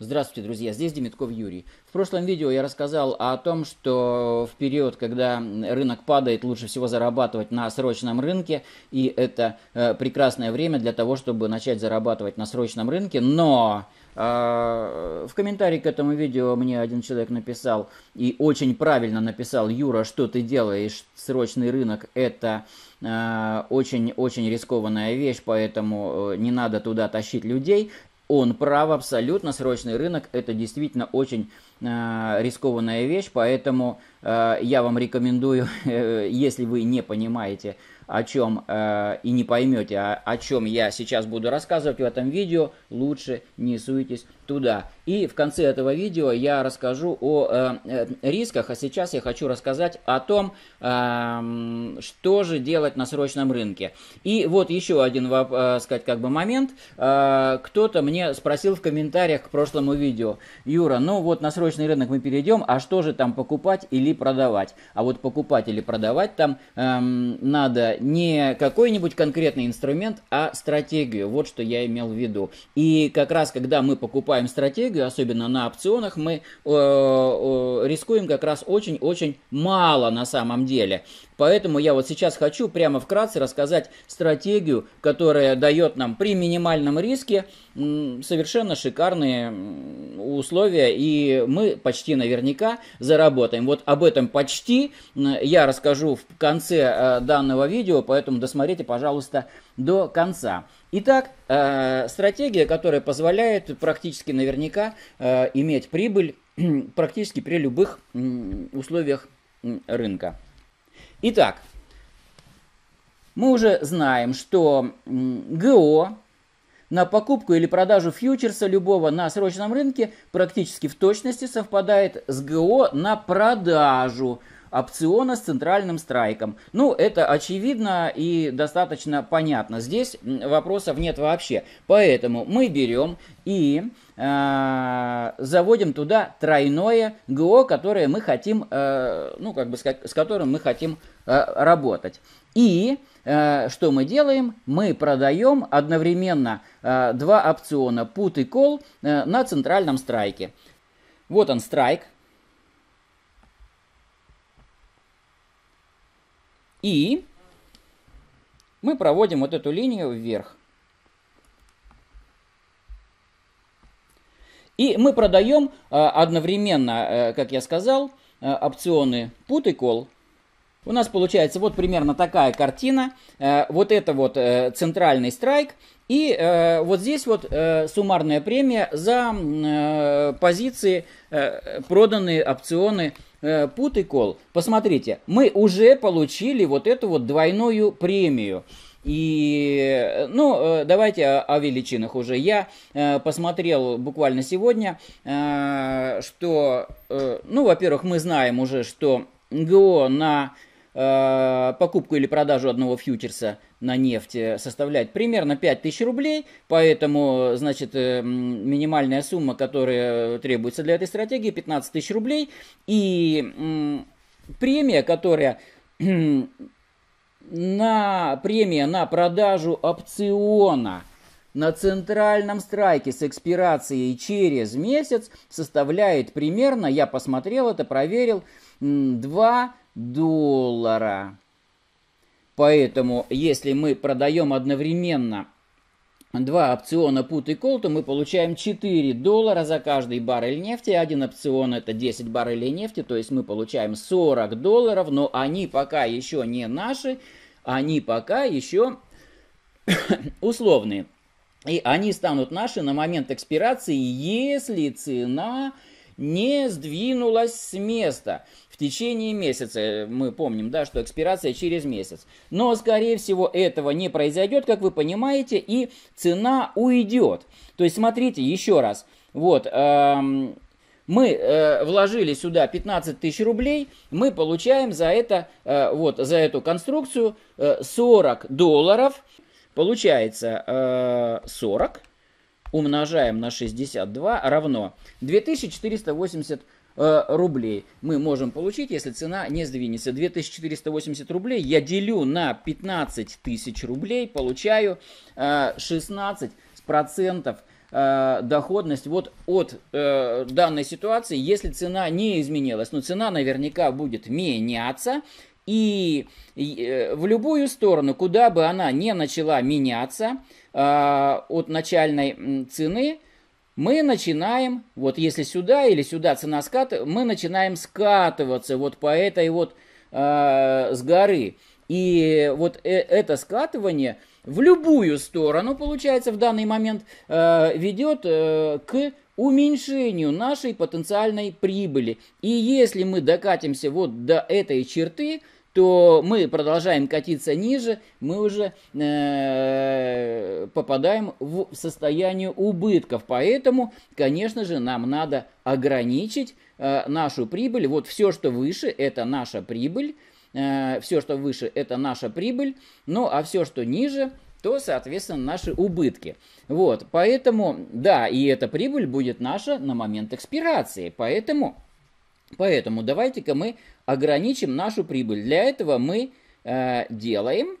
Здравствуйте, друзья! Здесь Демитков Юрий. В прошлом видео я рассказал о том, что в период, когда рынок падает, лучше всего зарабатывать на срочном рынке, и это э, прекрасное время для того, чтобы начать зарабатывать на срочном рынке, но а, э, в комментарии к этому видео мне один человек написал, и очень правильно написал, Юра, что ты делаешь? Срочный рынок – это э, очень-очень рискованная вещь, поэтому э, не надо туда тащить людей. Он прав абсолютно, срочный рынок – это действительно очень Э, рискованная вещь, поэтому э, я вам рекомендую, э, если вы не понимаете, о чем и не поймете, а о чем я сейчас буду рассказывать в этом видео, лучше не суетесь туда. И в конце этого видео я расскажу о рисках, а сейчас я хочу рассказать о том, что же делать на срочном рынке. И вот еще один, сказать, как бы момент. Кто-то мне спросил в комментариях к прошлому видео, Юра, ну вот на срочном долгосрочный рынок мы перейдем, а что же там покупать или продавать? А вот покупать или продавать там эм, надо не какой-нибудь конкретный инструмент, а стратегию. Вот что я имел в виду. И как раз когда мы покупаем стратегию, особенно на опционах, мы э, э, рискуем как раз очень-очень мало на самом деле. Поэтому я вот сейчас хочу прямо вкратце рассказать стратегию, которая дает нам при минимальном риске совершенно шикарные условия, и мы почти наверняка заработаем. Вот об этом почти я расскажу в конце э, данного видео, поэтому досмотрите, пожалуйста, до конца. Итак, э, стратегия, которая позволяет практически наверняка э, иметь прибыль практически при любых условиях рынка. Итак, мы уже знаем, что ГО на покупку или продажу фьючерса любого на срочном рынке практически в точности совпадает с ГО на продажу опциона с центральным страйком. Ну, это очевидно и достаточно понятно. Здесь вопросов нет вообще. Поэтому мы берем и э, заводим туда тройное ГО, которое мы хотим, э, ну, как бы с, с которым мы хотим э, работать. И э, что мы делаем? Мы продаем одновременно э, два опциона put и call э, на центральном страйке. Вот он страйк, И мы проводим вот эту линию вверх. И мы продаем э, одновременно, э, как я сказал, э, опционы put и call. У нас получается вот примерно такая картина. Вот это вот центральный страйк. И вот здесь вот суммарная премия за позиции проданные опционы Э, и кол посмотрите, мы уже получили вот эту вот двойную премию. И, э, ну, э, давайте о, величинах уже. Я посмотрел буквально сегодня, что, ну, во-первых, мы знаем уже, что ГО на Э, покупку или продажу одного фьючерса на нефть э, составляет примерно 5000 рублей, поэтому, значит, э, минимальная сумма, которая требуется для этой стратегии, 15 тысяч рублей, и премия, которая на премия на продажу опциона – на центральном страйке с экспирацией через месяц составляет примерно, я посмотрел это, проверил, 2 доллара. Поэтому, если мы продаем одновременно два опциона put и call, то мы получаем 4 доллара за каждый баррель нефти. Один опцион это 10 баррелей нефти, то есть мы получаем 40 долларов, но они пока еще не наши, они пока еще условные. И они станут наши на момент экспирации, если цена не сдвинулась с места в течение месяца. Э, мы помним, да, что экспирация через месяц. Но, скорее всего, этого не произойдет, как вы понимаете, и цена уйдет. То есть, смотрите, еще раз. Вот, эм, мы э, вложили сюда 15 тысяч рублей, мы получаем за это, э, вот, за эту конструкцию э, 40 долларов. Получается 40 э, умножаем на 62 равно 2480 э, рублей мы можем получить, если цена не сдвинется. 2480 рублей я делю на 15 тысяч рублей, получаю 16 э, процентов доходность вот от данной ситуации, если цена не изменилась, но цена наверняка будет меняться, и э, в любую сторону, куда бы она не начала меняться а, от начальной цены, мы начинаем, вот если сюда или сюда цена скатывается, мы начинаем скатываться вот по этой вот а, с горы. И вот э, это скатывание в любую сторону, получается, в данный момент а, ведет э, к уменьшению нашей потенциальной прибыли. И если мы докатимся вот до этой черты, то мы продолжаем катиться ниже, мы уже э, попадаем в состояние убытков. Поэтому, конечно же, нам надо ограничить э, нашу прибыль. Вот все, что выше, это наша прибыль. Э, все, что выше, это наша прибыль. Ну, а все, что ниже, то, соответственно, наши убытки. Вот, поэтому, да, и эта прибыль будет наша на момент экспирации. Поэтому Поэтому давайте-ка мы ограничим нашу прибыль. Для этого мы э, делаем,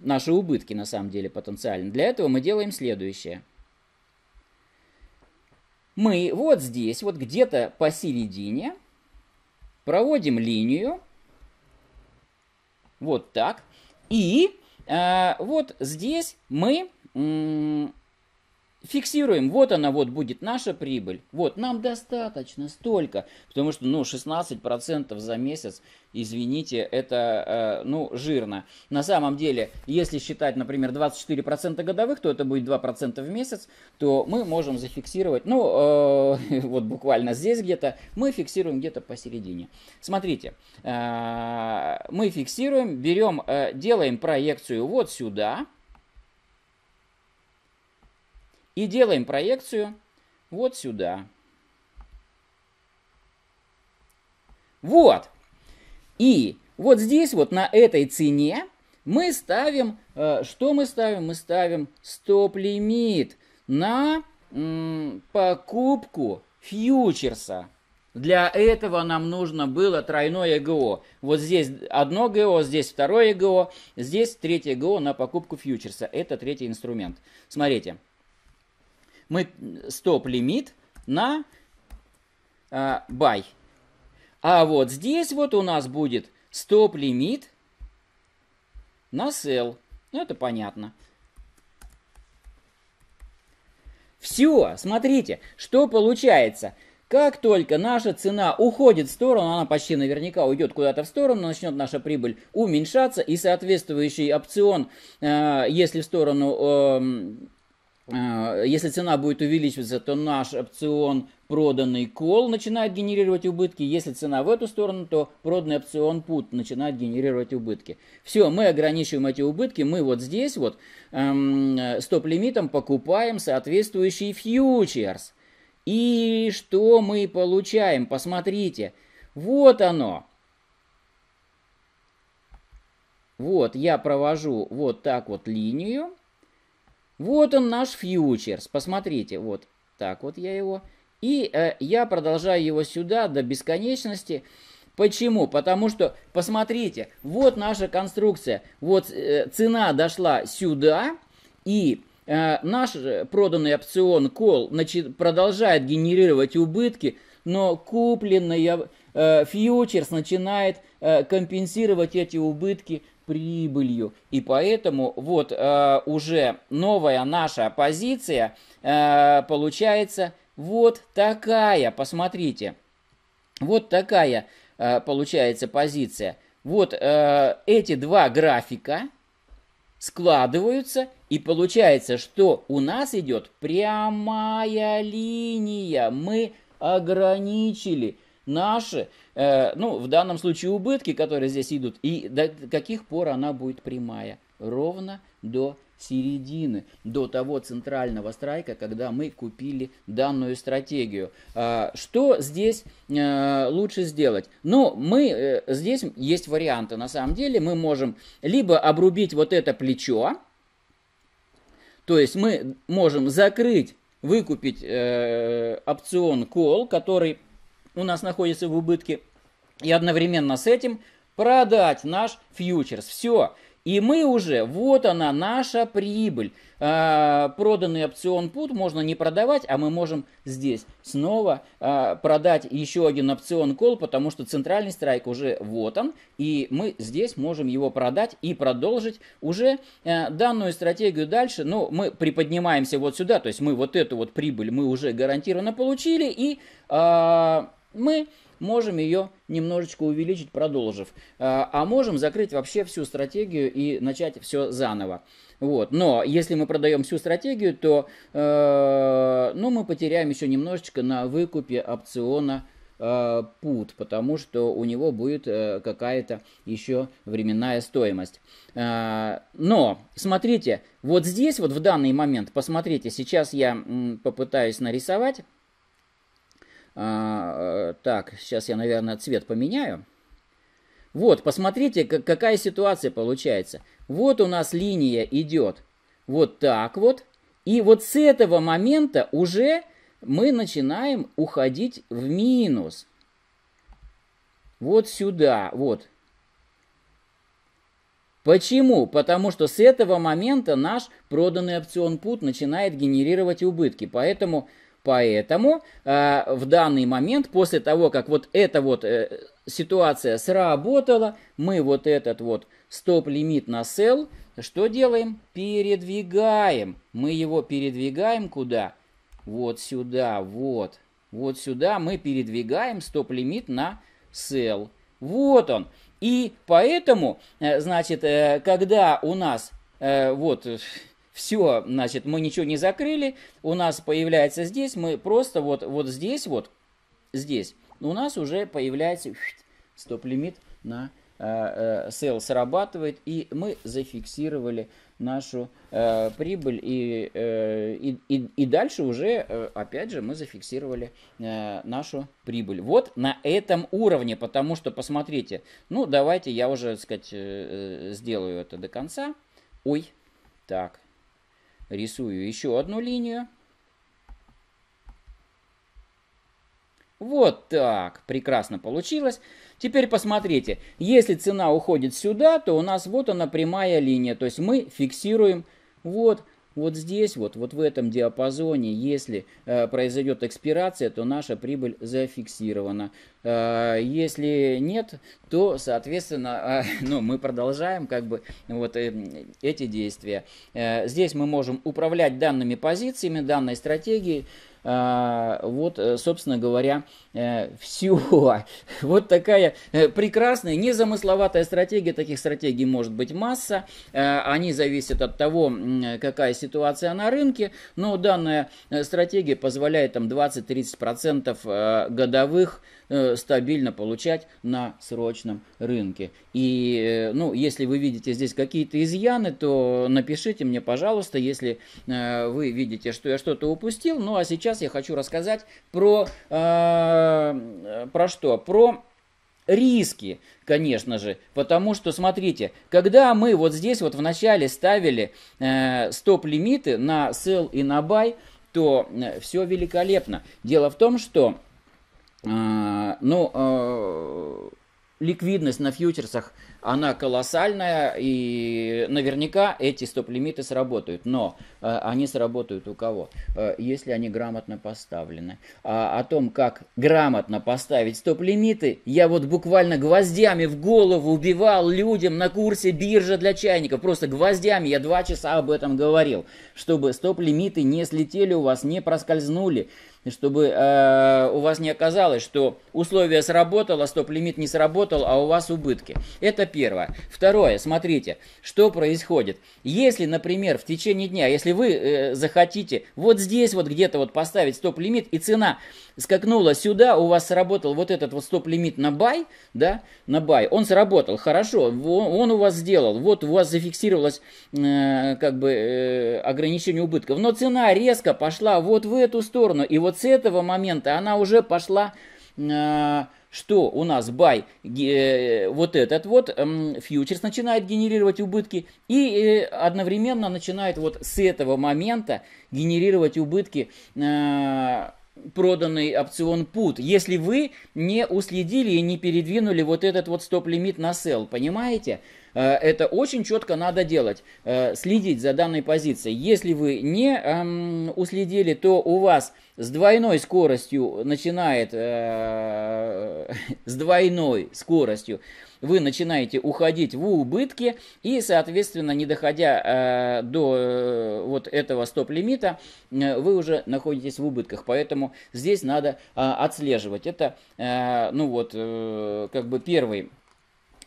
наши убытки на самом деле потенциально, для этого мы делаем следующее. Мы вот здесь, вот где-то посередине, проводим линию, вот так, и э, вот здесь мы фиксируем, вот она вот будет наша прибыль, вот нам достаточно столько, потому что ну 16% за месяц, извините, это э, ну жирно. На самом деле, если считать, например, 24% годовых, то это будет 2% в месяц, то мы можем зафиксировать, ну э, вот буквально здесь где-то, мы фиксируем где-то посередине. Смотрите, э, мы фиксируем, берем, э, делаем проекцию вот сюда, и делаем проекцию вот сюда. Вот. И вот здесь вот на этой цене мы ставим, э, что мы ставим? Мы ставим стоп-лимит на покупку фьючерса. Для этого нам нужно было тройное ГО. Вот здесь одно ГО, здесь второе ГО, здесь третье ГО на покупку фьючерса. Это третий инструмент. Смотрите мы стоп-лимит на а, buy. А вот здесь вот у нас будет стоп-лимит на sell. Ну, это понятно. Все, смотрите, что получается. Как только наша цена уходит в сторону, она почти наверняка уйдет куда-то в сторону, начнет наша прибыль уменьшаться, и соответствующий опцион, э, если в сторону э, Э, если цена будет увеличиваться, то наш опцион проданный кол начинает генерировать убытки. Если цена в эту сторону, то проданный опцион put начинает генерировать убытки. Все, мы ограничиваем эти убытки. Мы вот здесь вот эм, стоп-лимитом покупаем соответствующий фьючерс. И что мы получаем? Посмотрите. Вот оно. Вот, я провожу вот так вот линию. Вот он наш фьючерс, посмотрите, вот так вот я его. И э, я продолжаю его сюда до бесконечности. Почему? Потому что, посмотрите, вот наша конструкция. Вот э, цена дошла сюда, и э, наш проданный опцион call значит, продолжает генерировать убытки, но купленный э, фьючерс начинает э, компенсировать эти убытки прибылью. И поэтому вот э, уже новая наша позиция э, получается вот такая. Посмотрите, вот такая э, получается позиция. Вот э, эти два графика складываются, и получается, что у нас идет прямая линия. Мы ограничили наши, э, ну, в данном случае убытки, которые здесь идут, и до каких пор она будет прямая? Ровно до середины, до того центрального страйка, когда мы купили данную стратегию. А, что здесь э, лучше сделать? Ну, мы, э, здесь есть варианты, на самом деле, мы можем либо обрубить вот это плечо, то есть мы можем закрыть, выкупить э, опцион call, который у нас находится в убытке, и одновременно с этим продать наш фьючерс. Все. И мы уже, вот она, наша прибыль. А, проданный опцион пут можно не продавать, а мы можем здесь снова а, продать еще один опцион кол, потому что центральный страйк уже вот он, и мы здесь можем его продать и продолжить уже а, данную стратегию дальше. Ну, мы приподнимаемся вот сюда, то есть мы вот эту вот прибыль мы уже гарантированно получили, и... А, мы можем ее немножечко увеличить, продолжив. А, а можем закрыть вообще всю стратегию и начать все заново. Вот. Но если мы продаем всю стратегию, то э, ну, мы потеряем еще немножечко на выкупе опциона э, пут, потому что у него будет э, какая-то еще временная стоимость. Э, но, смотрите, вот здесь вот в данный момент, посмотрите, сейчас я попытаюсь нарисовать а, э, так, сейчас я, наверное, цвет поменяю. Вот, посмотрите, какая ситуация получается. Вот у нас линия идет вот так вот. И вот с этого момента уже мы начинаем уходить в минус. Вот сюда, вот. Почему? Потому что с этого момента наш проданный опцион пут начинает генерировать убытки. Поэтому Поэтому э, в данный момент, после того, как вот эта вот э, ситуация сработала, мы вот этот вот стоп-лимит на sell, что делаем? Передвигаем. Мы его передвигаем куда? Вот сюда, вот. Вот сюда мы передвигаем стоп-лимит на sell. Вот он. И поэтому, э, значит, э, когда у нас э, вот все, значит, мы ничего не закрыли, у нас появляется здесь, мы просто вот, вот здесь вот, здесь, у нас уже появляется стоп-лимит на сел э, э, срабатывает, и мы зафиксировали нашу э, прибыль, и, э, и, и, и дальше уже, э, опять же, мы зафиксировали э, нашу прибыль. Вот на этом уровне, потому что, посмотрите, ну, давайте я уже, так сказать, э, сделаю это до конца. Ой, так, Рисую еще одну линию. Вот так. Прекрасно получилось. Теперь посмотрите. Если цена уходит сюда, то у нас вот она прямая линия. То есть мы фиксируем вот вот здесь вот, вот в этом диапазоне, если э, произойдет экспирация, то наша прибыль зафиксирована. Э, если нет, то, соответственно, э, ну, мы продолжаем как бы вот э, эти действия. Э, здесь мы можем управлять данными позициями, данной стратегией, а, вот, э, собственно говоря, э, все. Вот такая э, прекрасная, незамысловатая стратегия. Таких стратегий может быть масса. Они зависят от того, какая ситуация на рынке. Но данная стратегия позволяет там 20-30% годовых Э, стабильно получать на срочном рынке. И, э, ну, если вы видите здесь какие-то изъяны, то напишите мне, пожалуйста, если э, вы видите, что я что-то упустил. Ну, а сейчас я хочу рассказать про, про что? Про риски, конечно же, потому что, смотрите, когда мы вот здесь вот вначале ставили э, стоп-лимиты на sell и на buy, то все великолепно. Дело в том, что а, ну, а, ликвидность на фьючерсах, она колоссальная, и наверняка эти стоп-лимиты сработают. Но а, они сработают у кого? если они грамотно поставлены. А, о том, как грамотно поставить стоп-лимиты, я вот буквально гвоздями в голову убивал людям на курсе биржа для чайников. Просто гвоздями я два часа об этом говорил, чтобы стоп-лимиты не слетели у вас, не проскользнули чтобы э, у вас не оказалось, что условие сработало, стоп-лимит не сработал, а у вас убытки. Это первое. Второе, смотрите, что происходит. Если, например, в течение дня, если вы э, захотите вот здесь вот где-то вот поставить стоп-лимит, и цена скакнула сюда, у вас сработал вот этот вот стоп-лимит на бай, да, на бай, он сработал, хорошо, он, он у вас сделал, вот у вас зафиксировалось э, как бы э, ограничение убытков, но цена резко пошла вот в эту сторону, и вот с этого момента она уже пошла э, что у нас бай, э, вот этот вот э, фьючерс начинает генерировать убытки и э, одновременно начинает вот с этого момента генерировать убытки э, проданный опцион put, если вы не уследили и не передвинули вот этот вот стоп-лимит на sell, понимаете? Э, это очень четко надо делать, э, следить за данной позицией. Если вы не эм, уследили, то у вас с двойной скоростью начинает, э, с двойной скоростью вы начинаете уходить в убытки и, соответственно, не доходя до вот этого стоп-лимита, вы уже находитесь в убытках. Поэтому здесь надо отслеживать. Это, ну вот, как бы первый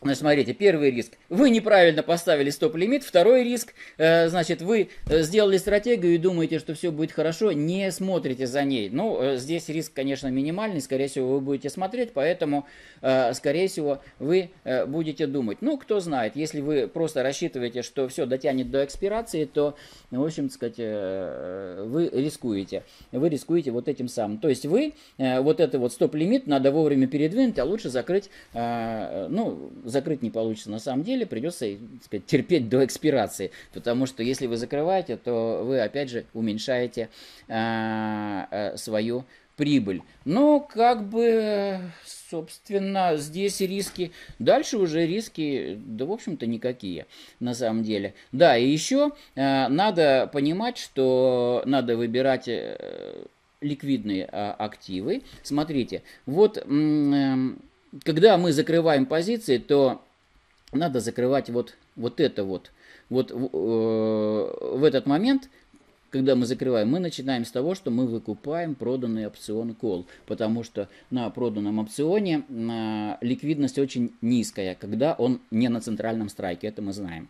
ну смотрите, первый риск. Вы неправильно поставили стоп-лимит. Второй риск, э, значит, вы э, сделали стратегию и думаете, что все будет хорошо, не смотрите за ней. Ну, э, здесь риск, конечно, минимальный. Скорее всего, вы будете смотреть, поэтому, э, скорее всего, вы э, будете думать. Ну, кто знает, если вы просто рассчитываете, что все дотянет до экспирации, то, в общем, так сказать, э, вы рискуете. Вы рискуете вот этим самым. То есть вы э, вот это вот стоп-лимит надо вовремя передвинуть, а лучше закрыть, э, ну, закрыть не получится на самом деле, придется э, сказать, терпеть до экспирации, потому что если вы закрываете, то вы опять же уменьшаете э, свою прибыль. Но как бы, собственно, здесь риски, дальше уже риски, да, в общем-то, никакие на самом деле. Да, и еще э, надо понимать, что надо выбирать... Э, ликвидные а, активы. Смотрите, вот эм, когда мы закрываем позиции, то надо закрывать вот, вот это вот. Вот э, в этот момент, когда мы закрываем, мы начинаем с того, что мы выкупаем проданный опцион кол, потому что на проданном опционе э, ликвидность очень низкая, когда он не на центральном страйке, это мы знаем.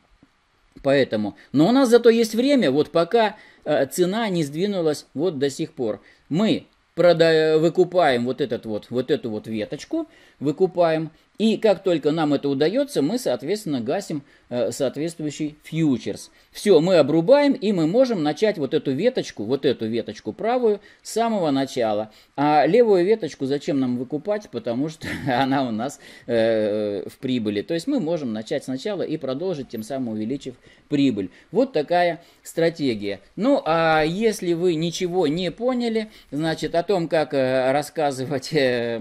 Поэтому, но у нас зато есть время, вот пока э, цена не сдвинулась вот до сих пор. Мы прода- выкупаем вот, этот вот, вот эту вот веточку, выкупаем. И как только нам это удается, мы, соответственно, гасим э, соответствующий фьючерс. Все, мы обрубаем, и мы можем начать вот эту веточку, вот эту веточку правую, с самого начала. А левую веточку зачем нам выкупать? Потому что она у нас э, э, в прибыли. То есть мы можем начать сначала и продолжить, тем самым увеличив прибыль. Вот такая стратегия. Ну, а если вы ничего не поняли, значит, о том, как э, рассказывать, э,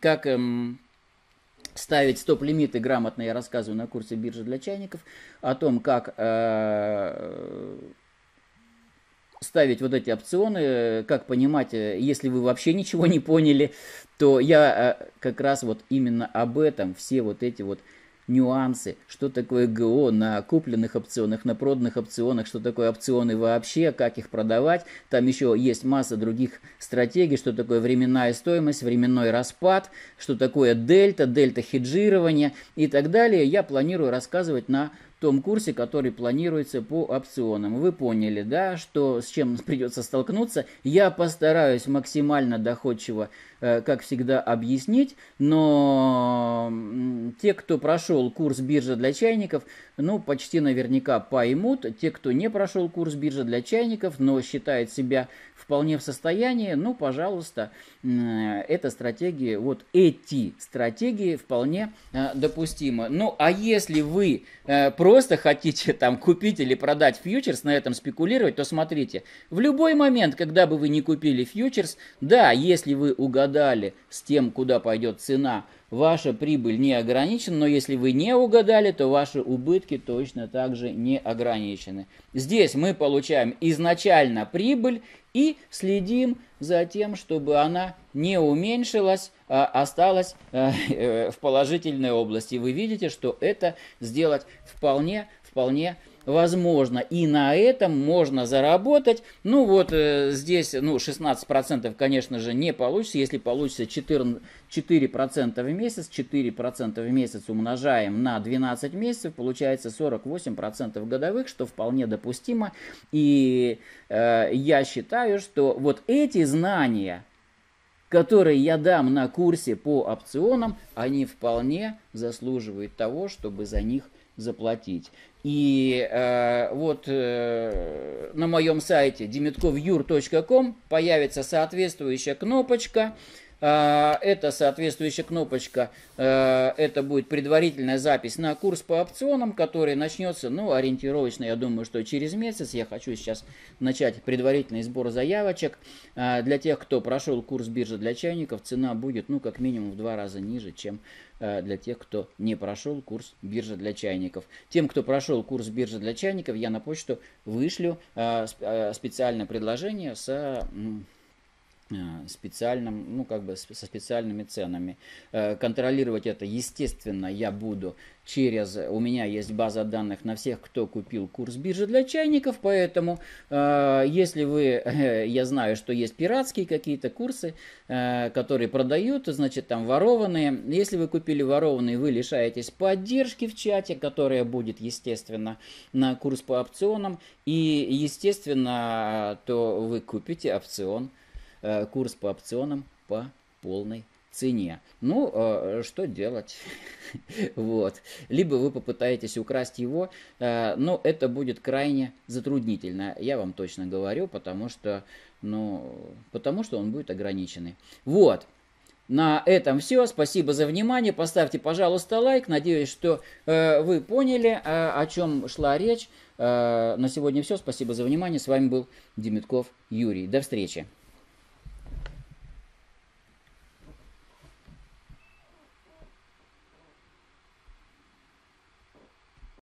как... Э, ставить стоп-лимиты грамотно я рассказываю на курсе биржи для чайников о том, как э, ставить вот эти опционы, как понимать, э, если вы вообще ничего не поняли, то я э, как раз вот именно об этом все вот эти вот нюансы, что такое ГО на купленных опционах, на проданных опционах, что такое опционы вообще, как их продавать. Там еще есть масса других стратегий, что такое временная стоимость, временной распад, что такое дельта, дельта хеджирование и так далее. Я планирую рассказывать на том курсе, который планируется по опционам. Вы поняли, да, что с чем придется столкнуться. Я постараюсь максимально доходчиво, э, как всегда, объяснить, но те, кто прошел курс биржа для чайников, ну, почти наверняка поймут. Те, кто не прошел курс биржа для чайников, но считает себя вполне в состоянии, ну, пожалуйста, э, эта стратегия, вот эти стратегии вполне э, допустимы. Ну, а если вы э, просто хотите там купить или продать фьючерс, на этом спекулировать, то смотрите, в любой момент, когда бы вы не купили фьючерс, да, если вы угадали с тем, куда пойдет цена, ваша прибыль не ограничена, но если вы не угадали, то ваши убытки точно так же не ограничены. Здесь мы получаем изначально прибыль и следим за тем, чтобы она не уменьшилась, а осталась э, э, в положительной области. Вы видите, что это сделать вполне, вполне возможно. И на этом можно заработать. Ну вот э, здесь ну, 16% конечно же не получится. Если получится 14, 4% в месяц, 4% в месяц умножаем на 12 месяцев, получается 48% годовых, что вполне допустимо. И э, я считаю, что вот эти знания, которые я дам на курсе по опционам, они вполне заслуживают того, чтобы за них заплатить. И э, вот э, на моем сайте dimitkovyur.com появится соответствующая кнопочка а, это соответствующая кнопочка, а, это будет предварительная запись на курс по опционам, который начнется, ну, ориентировочно, я думаю, что через месяц. Я хочу сейчас начать предварительный сбор заявочек. А, для тех, кто прошел курс биржи для чайников, цена будет, ну, как минимум в два раза ниже, чем для тех, кто не прошел курс биржи для чайников. Тем, кто прошел курс биржи для чайников, я на почту вышлю специальное предложение с Э, специальным, ну как бы со специальными ценами. Э, контролировать это, естественно, я буду через, у меня есть база данных на всех, кто купил курс биржи для чайников, поэтому э, если вы, я знаю, что есть пиратские какие-то курсы, которые продают, значит там ворованные, если вы купили ворованные, вы лишаетесь поддержки в чате, которая будет, естественно, на курс по опционам, и, естественно, то вы купите опцион – Э, курс по опционам по полной цене. Ну, э, что делать? вот. Либо вы попытаетесь украсть его, э, но это будет крайне затруднительно, я вам точно говорю, потому что, ну, потому что он будет ограниченный. Вот. На этом все. Спасибо за внимание. Поставьте, пожалуйста, лайк. Надеюсь, что э, вы поняли, э, о чем шла речь. Э, на сегодня все. Спасибо за внимание. С вами был Демитков Юрий. До встречи.